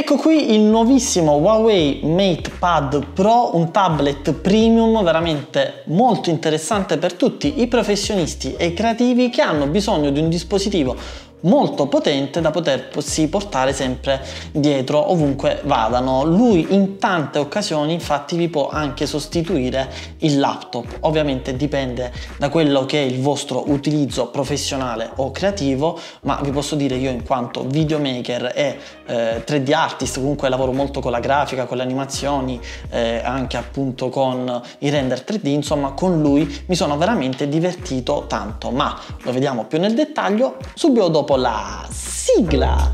Ecco qui il nuovissimo Huawei MatePad Pro, un tablet premium veramente molto interessante per tutti i professionisti e creativi che hanno bisogno di un dispositivo molto potente da potersi portare sempre dietro ovunque vadano. Lui in tante occasioni infatti vi può anche sostituire il laptop. Ovviamente dipende da quello che è il vostro utilizzo professionale o creativo, ma vi posso dire io in quanto videomaker e eh, 3D artist, comunque lavoro molto con la grafica, con le animazioni, eh, anche appunto con i render 3D, insomma con lui mi sono veramente divertito tanto, ma lo vediamo più nel dettaglio subito dopo la sigla.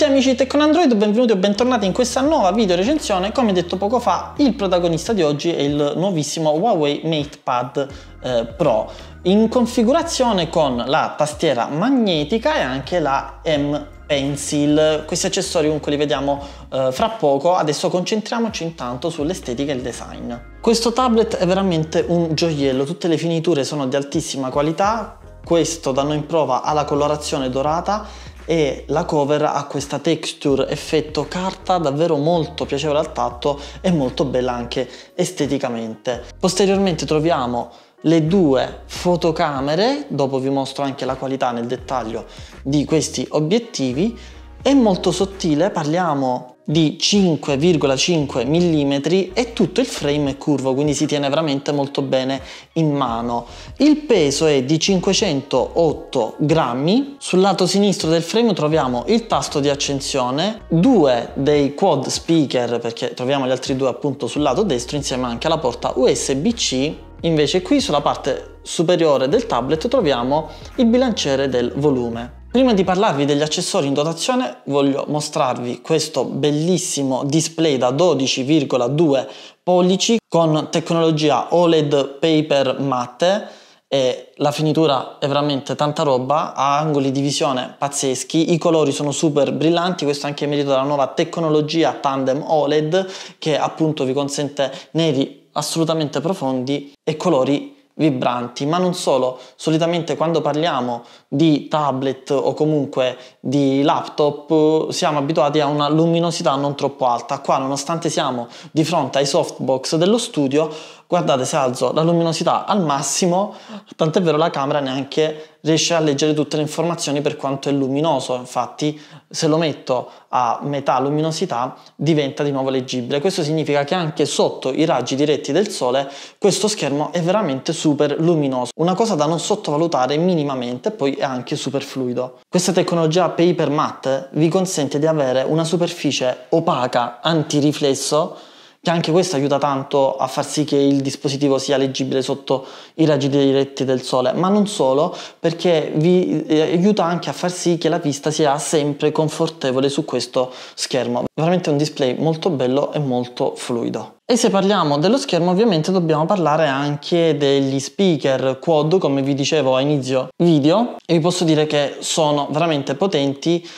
tutti amici di Tecnoandroid, benvenuti o bentornati in questa nuova video recensione. Come detto poco fa, il protagonista di oggi è il nuovissimo Huawei MatePad eh, Pro in configurazione con la tastiera magnetica e anche la M Pencil. Questi accessori comunque li vediamo eh, fra poco, adesso concentriamoci intanto sull'estetica e il design. Questo tablet è veramente un gioiello, tutte le finiture sono di altissima qualità, questo noi in prova alla colorazione dorata e la cover ha questa texture effetto carta davvero molto piacevole al tatto e molto bella anche esteticamente. Posteriormente troviamo le due fotocamere, dopo vi mostro anche la qualità nel dettaglio di questi obiettivi, è molto sottile, parliamo di 5,5 mm e tutto il frame è curvo, quindi si tiene veramente molto bene in mano. Il peso è di 508 grammi. Sul lato sinistro del frame troviamo il tasto di accensione, due dei quad speaker, perché troviamo gli altri due appunto sul lato destro, insieme anche alla porta USB-C. Invece qui sulla parte superiore del tablet troviamo il bilanciere del volume. Prima di parlarvi degli accessori in dotazione voglio mostrarvi questo bellissimo display da 12,2 pollici con tecnologia OLED paper matte e la finitura è veramente tanta roba, ha angoli di visione pazzeschi, i colori sono super brillanti, questo anche è anche merito della nuova tecnologia tandem OLED che appunto vi consente neri assolutamente profondi e colori vibranti, ma non solo, solitamente quando parliamo di tablet o comunque di laptop siamo abituati a una luminosità non troppo alta, qua nonostante siamo di fronte ai softbox dello studio, guardate se alzo la luminosità al massimo, tant'è vero la camera neanche riesce a leggere tutte le informazioni per quanto è luminoso, infatti se lo metto a metà luminosità diventa di nuovo leggibile. Questo significa che anche sotto i raggi diretti del sole questo schermo è veramente super luminoso, una cosa da non sottovalutare minimamente, poi è anche super fluido. Questa tecnologia paper matte vi consente di avere una superficie opaca antiriflesso che anche questo aiuta tanto a far sì che il dispositivo sia leggibile sotto i raggi diretti del sole, ma non solo, perché vi eh, aiuta anche a far sì che la vista sia sempre confortevole su questo schermo. Veramente un display molto bello e molto fluido. E se parliamo dello schermo ovviamente dobbiamo parlare anche degli speaker quad come vi dicevo a inizio video e vi posso dire che sono veramente potenti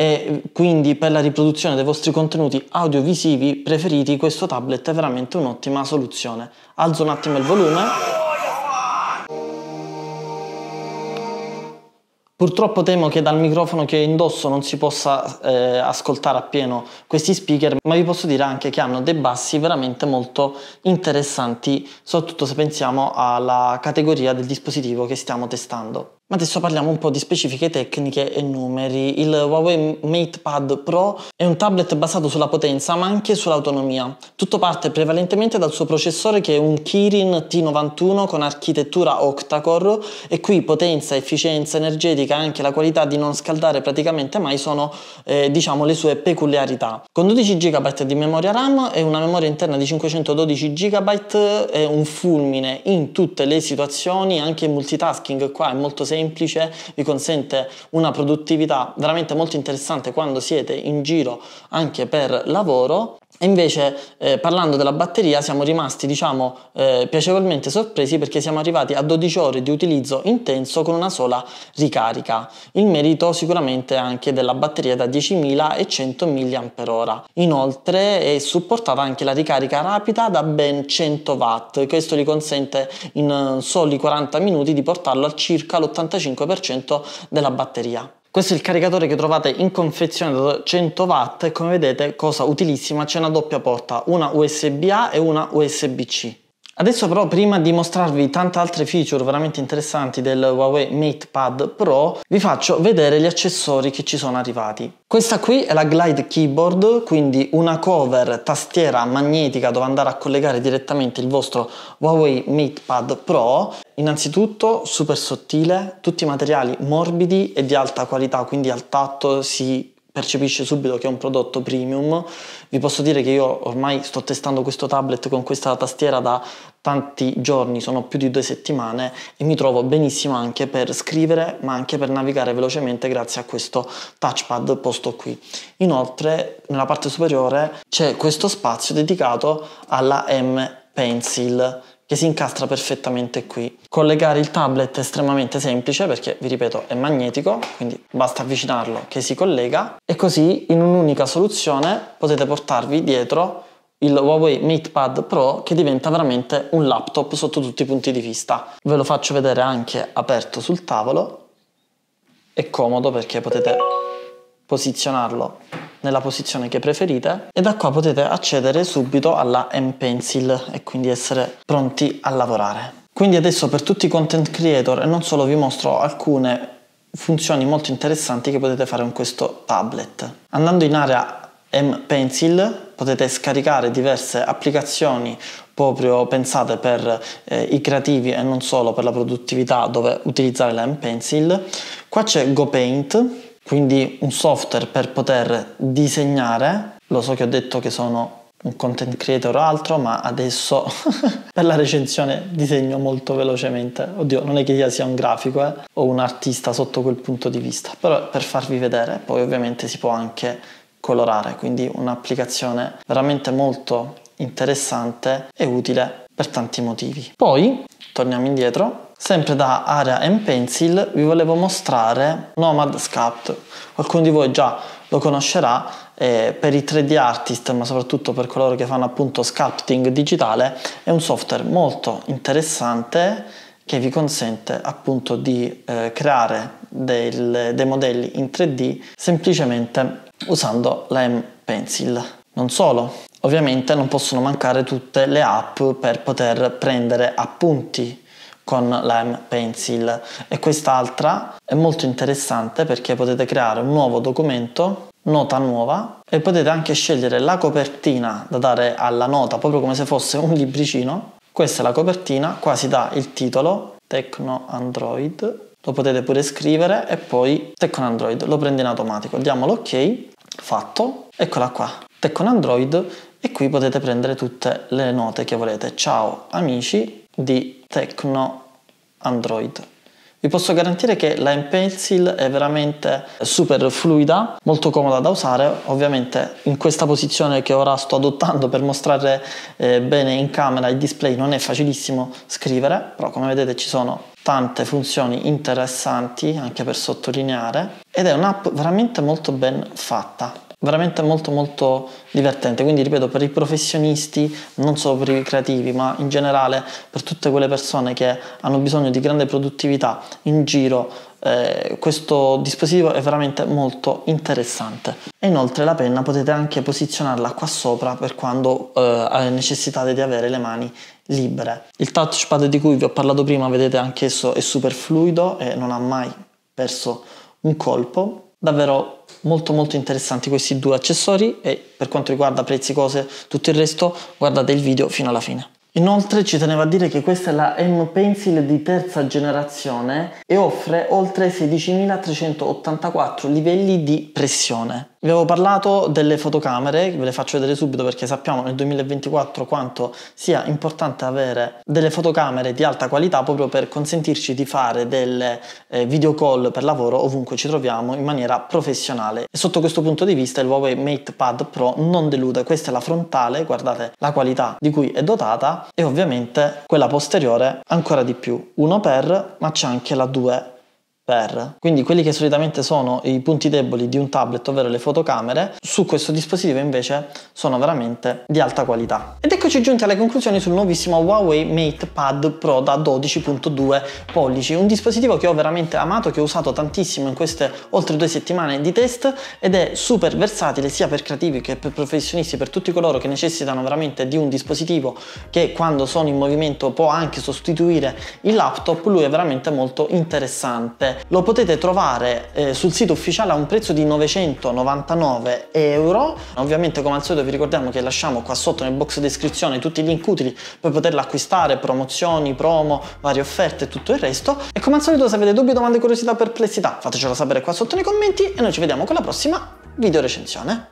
e quindi per la riproduzione dei vostri contenuti audiovisivi preferiti questo tablet è veramente un'ottima soluzione. Alzo un attimo il volume. Purtroppo temo che dal microfono che indosso non si possa eh, ascoltare appieno questi speaker, ma vi posso dire anche che hanno dei bassi veramente molto interessanti, soprattutto se pensiamo alla categoria del dispositivo che stiamo testando. Ma adesso parliamo un po' di specifiche tecniche e numeri. Il Huawei MatePad Pro è un tablet basato sulla potenza ma anche sull'autonomia. Tutto parte prevalentemente dal suo processore che è un Kirin T91 con architettura octa-core e qui potenza, efficienza energetica e anche la qualità di non scaldare praticamente mai sono eh, diciamo le sue peculiarità. Con 12 GB di memoria RAM e una memoria interna di 512 GB è un fulmine in tutte le situazioni, anche multitasking qua è molto semplice semplice, vi consente una produttività veramente molto interessante quando siete in giro anche per lavoro e invece eh, parlando della batteria siamo rimasti diciamo eh, piacevolmente sorpresi perché siamo arrivati a 12 ore di utilizzo intenso con una sola ricarica. Il merito sicuramente anche della batteria da 10.000 e 100 mAh. Inoltre è supportata anche la ricarica rapida da ben 100 watt. Questo gli consente in eh, soli 40 minuti di portarlo a circa l'85% della batteria. Questo è il caricatore che trovate in confezione da 100 watt e come vedete cosa utilissima c'è una doppia porta, una USB-A e una USB-C. Adesso però prima di mostrarvi tante altre feature veramente interessanti del Huawei MatePad Pro vi faccio vedere gli accessori che ci sono arrivati. Questa qui è la Glide Keyboard, quindi una cover tastiera magnetica dove andare a collegare direttamente il vostro Huawei MatePad Pro. Innanzitutto super sottile, tutti i materiali morbidi e di alta qualità, quindi al tatto si percepisce subito che è un prodotto premium. Vi posso dire che io ormai sto testando questo tablet con questa tastiera da tanti giorni, sono più di due settimane e mi trovo benissimo anche per scrivere ma anche per navigare velocemente grazie a questo touchpad posto qui. Inoltre nella parte superiore c'è questo spazio dedicato alla M Pencil che si incastra perfettamente qui. Collegare il tablet è estremamente semplice perché, vi ripeto, è magnetico, quindi basta avvicinarlo che si collega e così in un'unica soluzione potete portarvi dietro il Huawei MatePad Pro che diventa veramente un laptop sotto tutti i punti di vista. Ve lo faccio vedere anche aperto sul tavolo, è comodo perché potete posizionarlo nella posizione che preferite e da qua potete accedere subito alla M-Pencil e quindi essere pronti a lavorare. Quindi adesso per tutti i content creator e non solo vi mostro alcune funzioni molto interessanti che potete fare con questo tablet. Andando in area M-Pencil potete scaricare diverse applicazioni proprio pensate per eh, i creativi e non solo per la produttività dove utilizzare la M-Pencil. Qua c'è GoPaint quindi un software per poter disegnare. Lo so che ho detto che sono un content creator o altro, ma adesso per la recensione disegno molto velocemente. Oddio, non è che io sia un grafico eh, o un artista sotto quel punto di vista, però per farvi vedere, poi ovviamente si può anche colorare, quindi un'applicazione veramente molto interessante e utile per tanti motivi. Poi, torniamo indietro, Sempre da Area and Pencil vi volevo mostrare Nomad Sculpt. Qualcuno di voi già lo conoscerà eh, per i 3D artist, ma soprattutto per coloro che fanno appunto sculpting digitale, è un software molto interessante che vi consente appunto di eh, creare del, dei modelli in 3D semplicemente usando la M Pencil. Non solo, Ovviamente non possono mancare tutte le app per poter prendere appunti con l'M Pencil e quest'altra è molto interessante perché potete creare un nuovo documento, nota nuova e potete anche scegliere la copertina da dare alla nota proprio come se fosse un libricino. Questa è la copertina, qua si dà il titolo Tecno Android, lo potete pure scrivere e poi Tecno Android lo prende in automatico. Diamo l'ok, fatto, eccola qua. Tecno Android e qui potete prendere tutte le note che volete. Ciao amici di Tecno Android. Vi posso garantire che la M-Pencil è veramente super fluida, molto comoda da usare, ovviamente in questa posizione che ora sto adottando per mostrare eh, bene in camera il display non è facilissimo scrivere, però come vedete ci sono tante funzioni interessanti anche per sottolineare ed è un'app veramente molto ben fatta veramente molto molto divertente quindi ripeto per i professionisti non solo per i creativi ma in generale per tutte quelle persone che hanno bisogno di grande produttività in giro eh, questo dispositivo è veramente molto interessante e inoltre la penna potete anche posizionarla qua sopra per quando eh, necessitate di avere le mani libere il touchpad di cui vi ho parlato prima vedete anche esso è super fluido e non ha mai perso un colpo davvero molto molto interessanti questi due accessori e per quanto riguarda prezzi cose tutto il resto guardate il video fino alla fine Inoltre ci tenevo a dire che questa è la M-Pencil di terza generazione e offre oltre 16.384 livelli di pressione. Vi avevo parlato delle fotocamere, ve le faccio vedere subito perché sappiamo nel 2024 quanto sia importante avere delle fotocamere di alta qualità proprio per consentirci di fare delle eh, video call per lavoro ovunque ci troviamo in maniera professionale. E sotto questo punto di vista il Huawei Mate Pad Pro non delude, questa è la frontale, guardate la qualità di cui è dotata e ovviamente quella posteriore ancora di più, 1x ma c'è anche la 2 per. Quindi quelli che solitamente sono i punti deboli di un tablet, ovvero le fotocamere, su questo dispositivo invece sono veramente di alta qualità. Ed eccoci giunti alle conclusioni sul nuovissimo Huawei Mate Pad Pro da 12.2 pollici, un dispositivo che ho veramente amato, che ho usato tantissimo in queste oltre due settimane di test ed è super versatile sia per creativi che per professionisti, per tutti coloro che necessitano veramente di un dispositivo che quando sono in movimento può anche sostituire il laptop, lui è veramente molto interessante lo potete trovare eh, sul sito ufficiale a un prezzo di 999 euro ovviamente come al solito vi ricordiamo che lasciamo qua sotto nel box descrizione tutti i link utili per poterlo acquistare promozioni promo varie offerte e tutto il resto e come al solito se avete dubbi domande curiosità perplessità fatecelo sapere qua sotto nei commenti e noi ci vediamo con la prossima video recensione